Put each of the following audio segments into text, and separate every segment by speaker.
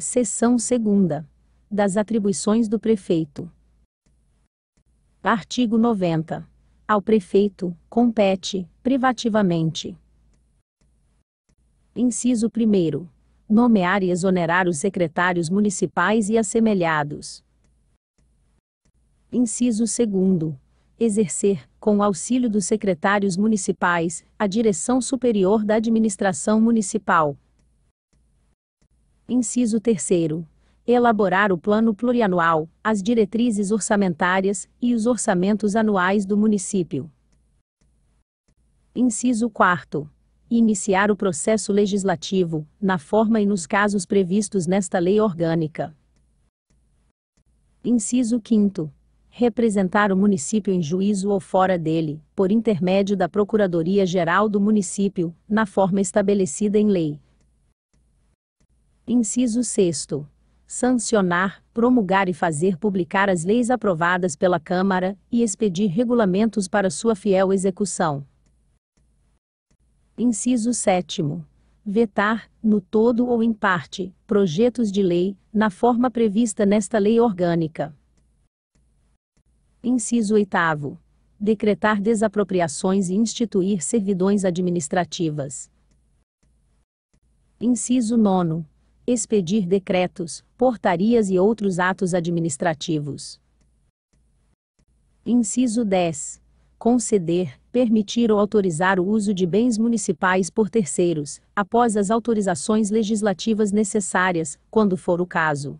Speaker 1: Seção 2. Das atribuições do prefeito. Artigo 90. Ao prefeito compete, privativamente. Inciso 1. Nomear e exonerar os secretários municipais e assemelhados. Inciso 2 exercer, com o auxílio dos secretários municipais, a direção superior da administração municipal, Inciso 3 elaborar o plano plurianual, as diretrizes orçamentárias e os orçamentos anuais do município. Inciso 4. Iniciar o processo legislativo, na forma e nos casos previstos nesta lei orgânica. Inciso 5. Representar o município em juízo ou fora dele, por intermédio da Procuradoria-Geral do Município, na forma estabelecida em lei. Inciso 6. Sancionar, promulgar e fazer publicar as leis aprovadas pela Câmara e expedir regulamentos para sua fiel execução. Inciso 7. Vetar, no todo ou em parte, projetos de lei, na forma prevista nesta lei orgânica. Inciso 8. Decretar desapropriações e instituir servidões administrativas. Inciso 9 expedir decretos, portarias e outros atos administrativos. Inciso 10. Conceder, permitir ou autorizar o uso de bens municipais por terceiros, após as autorizações legislativas necessárias, quando for o caso.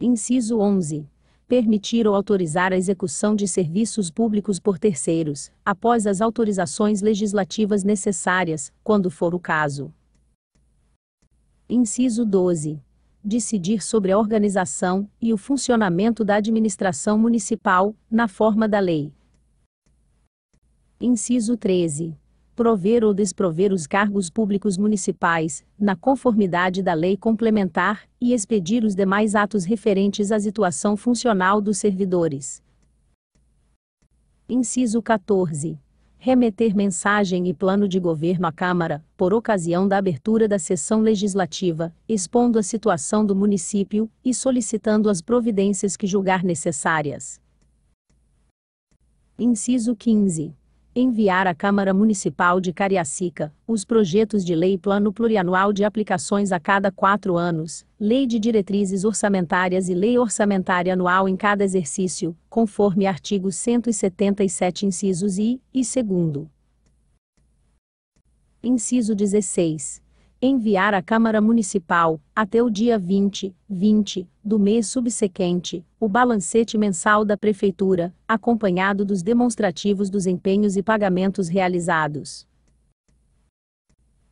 Speaker 1: Inciso 11 permitir ou autorizar a execução de serviços públicos por terceiros, após as autorizações legislativas necessárias, quando for o caso. Inciso 12. Decidir sobre a organização e o funcionamento da administração municipal, na forma da lei. Inciso 13. Prover ou desprover os cargos públicos municipais, na conformidade da lei complementar, e expedir os demais atos referentes à situação funcional dos servidores. Inciso 14 remeter mensagem e plano de governo à Câmara, por ocasião da abertura da sessão legislativa, expondo a situação do município e solicitando as providências que julgar necessárias. Inciso 15 enviar à Câmara Municipal de Cariacica os projetos de lei Plano Plurianual de Aplicações a cada quatro anos, Lei de Diretrizes Orçamentárias e Lei Orçamentária Anual em cada exercício, conforme artigo 177, incisos I e II. Inciso 16 enviar à Câmara Municipal, até o dia 20, 20, do mês subsequente, o balancete mensal da Prefeitura, acompanhado dos demonstrativos dos empenhos e pagamentos realizados.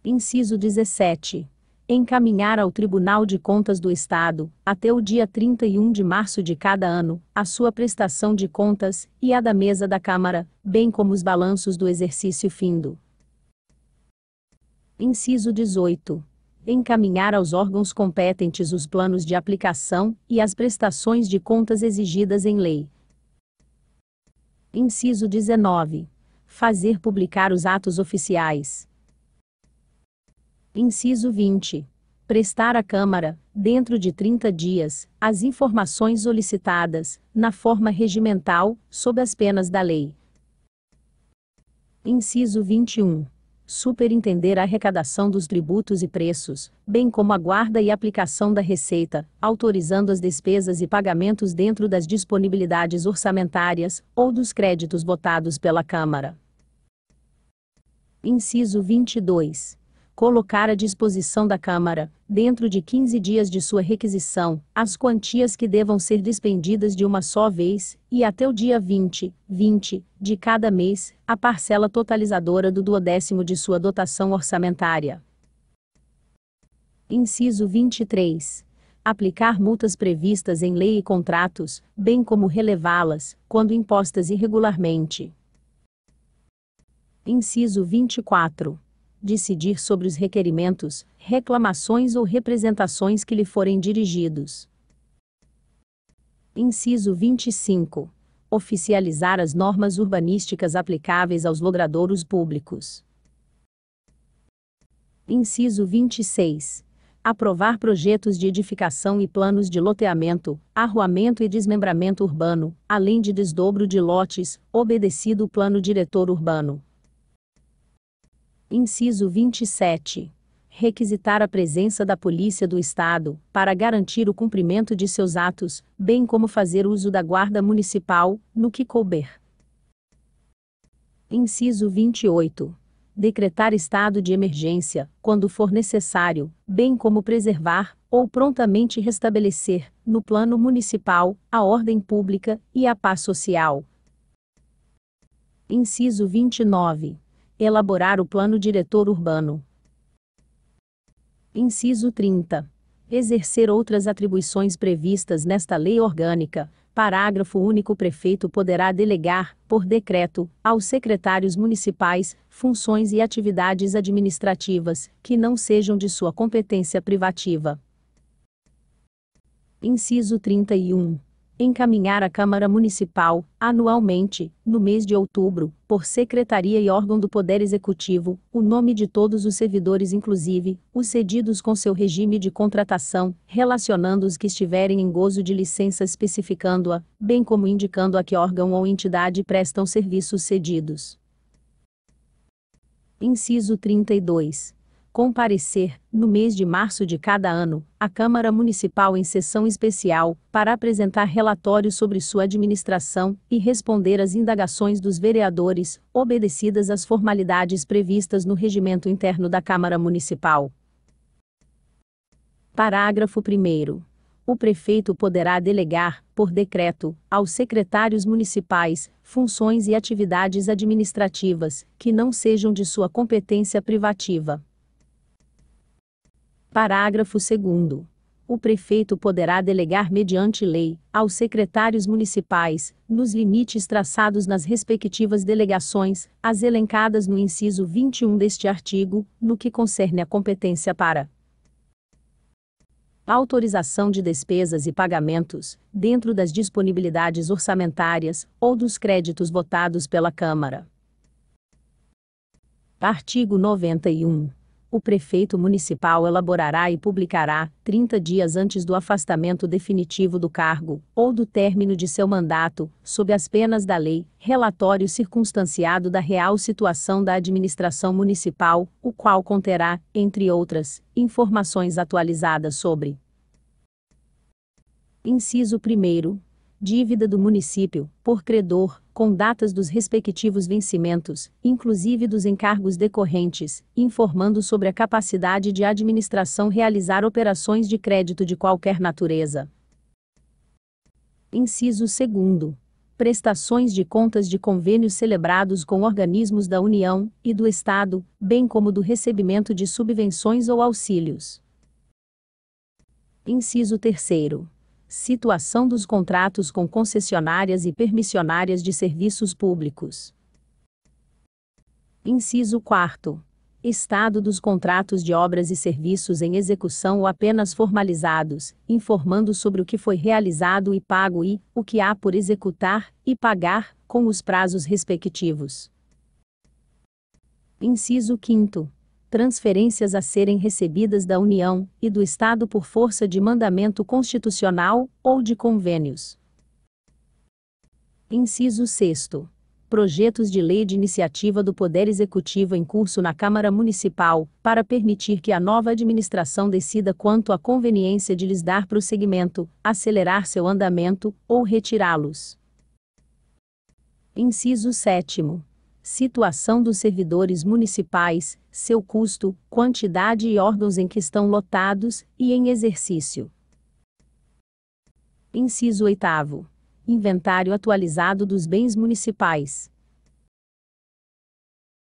Speaker 1: Inciso 17. Encaminhar ao Tribunal de Contas do Estado, até o dia 31 de março de cada ano, a sua prestação de contas e a da mesa da Câmara, bem como os balanços do exercício findo. Inciso 18. Encaminhar aos órgãos competentes os planos de aplicação e as prestações de contas exigidas em lei. Inciso 19. Fazer publicar os atos oficiais. Inciso 20. Prestar à Câmara, dentro de 30 dias, as informações solicitadas, na forma regimental, sob as penas da lei. Inciso 21 superintender a arrecadação dos tributos e preços, bem como a guarda e aplicação da receita, autorizando as despesas e pagamentos dentro das disponibilidades orçamentárias ou dos créditos votados pela Câmara. Inciso 22 colocar à disposição da Câmara, dentro de 15 dias de sua requisição, as quantias que devam ser despendidas de uma só vez, e até o dia 20, 20, de cada mês, a parcela totalizadora do duodécimo de sua dotação orçamentária. Inciso 23 aplicar multas previstas em lei e contratos, bem como relevá-las, quando impostas irregularmente. Inciso 24 decidir sobre os requerimentos, reclamações ou representações que lhe forem dirigidos. Inciso 25. Oficializar as normas urbanísticas aplicáveis aos logradouros públicos. Inciso 26. Aprovar projetos de edificação e planos de loteamento, arruamento e desmembramento urbano, além de desdobro de lotes, obedecido o plano diretor urbano. Inciso 27. Requisitar a presença da Polícia do Estado, para garantir o cumprimento de seus atos, bem como fazer uso da Guarda Municipal, no que couber. Inciso 28. Decretar estado de emergência, quando for necessário, bem como preservar, ou prontamente restabelecer, no plano municipal, a ordem pública e a paz social. Inciso 29 Elaborar o plano diretor urbano. Inciso 30. Exercer outras atribuições previstas nesta lei orgânica. Parágrafo único. O prefeito poderá delegar, por decreto, aos secretários municipais, funções e atividades administrativas, que não sejam de sua competência privativa. Inciso 31 encaminhar à Câmara Municipal, anualmente, no mês de outubro, por secretaria e órgão do Poder Executivo, o nome de todos os servidores, inclusive os cedidos com seu regime de contratação, relacionando os que estiverem em gozo de licença especificando-a, bem como indicando a que órgão ou entidade prestam serviços cedidos. Inciso 32 comparecer, no mês de março de cada ano, à Câmara Municipal em sessão especial, para apresentar relatórios sobre sua administração e responder às indagações dos vereadores, obedecidas às formalidades previstas no regimento interno da Câmara Municipal. Parágrafo 1 o prefeito poderá delegar, por decreto, aos secretários municipais, funções e atividades administrativas, que não sejam de sua competência privativa. Parágrafo 2. O prefeito poderá delegar, mediante lei, aos secretários municipais, nos limites traçados nas respectivas delegações, as elencadas no inciso 21 deste artigo, no que concerne a competência para autorização de despesas e pagamentos, dentro das disponibilidades orçamentárias ou dos créditos votados pela Câmara. Artigo 91 o prefeito municipal elaborará e publicará, 30 dias antes do afastamento definitivo do cargo ou do término de seu mandato, sob as penas da lei, relatório circunstanciado da real situação da administração municipal, o qual conterá, entre outras, informações atualizadas sobre. Inciso 1 dívida do município, por credor, com datas dos respectivos vencimentos, inclusive dos encargos decorrentes, informando sobre a capacidade de administração realizar operações de crédito de qualquer natureza. Inciso 2 prestações de contas de convênios celebrados com organismos da União e do Estado, bem como do recebimento de subvenções ou auxílios. Inciso 3 situação dos contratos com concessionárias e permissionárias de serviços públicos. Inciso 4. Estado dos contratos de obras e serviços em execução ou apenas formalizados, informando sobre o que foi realizado e pago e o que há por executar e pagar, com os prazos respectivos. Inciso 5 transferências a serem recebidas da União e do Estado por força de mandamento constitucional ou de convênios. Inciso 6. Projetos de lei de iniciativa do Poder Executivo em curso na Câmara Municipal, para permitir que a nova administração decida quanto à conveniência de lhes dar prosseguimento, acelerar seu andamento ou retirá-los. Inciso 7 situação dos servidores municipais, seu custo, quantidade e órgãos em que estão lotados e em exercício. Inciso 8. Inventário atualizado dos bens municipais.